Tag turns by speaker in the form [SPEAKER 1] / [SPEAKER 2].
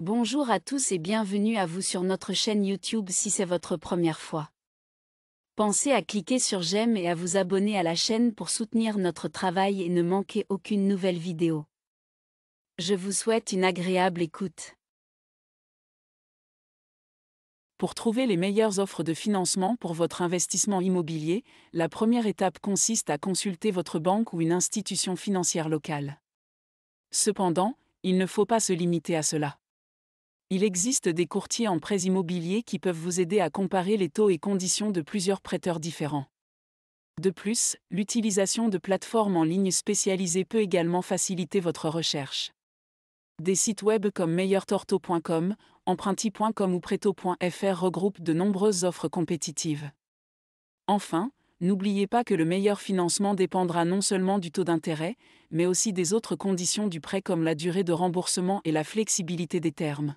[SPEAKER 1] Bonjour à tous et bienvenue à vous sur notre chaîne YouTube si c'est votre première fois. Pensez à cliquer sur j'aime et à vous abonner à la chaîne pour soutenir notre travail et ne manquer aucune nouvelle vidéo. Je vous souhaite une agréable écoute.
[SPEAKER 2] Pour trouver les meilleures offres de financement pour votre investissement immobilier, la première étape consiste à consulter votre banque ou une institution financière locale. Cependant, il ne faut pas se limiter à cela. Il existe des courtiers en prêts immobiliers qui peuvent vous aider à comparer les taux et conditions de plusieurs prêteurs différents. De plus, l'utilisation de plateformes en ligne spécialisées peut également faciliter votre recherche. Des sites web comme meilleurtorto.com, emprunti.com ou prêto.fr regroupent de nombreuses offres compétitives. Enfin, n'oubliez pas que le meilleur financement dépendra non seulement du taux d'intérêt, mais aussi des autres conditions du prêt comme la durée de remboursement et la flexibilité des
[SPEAKER 3] termes.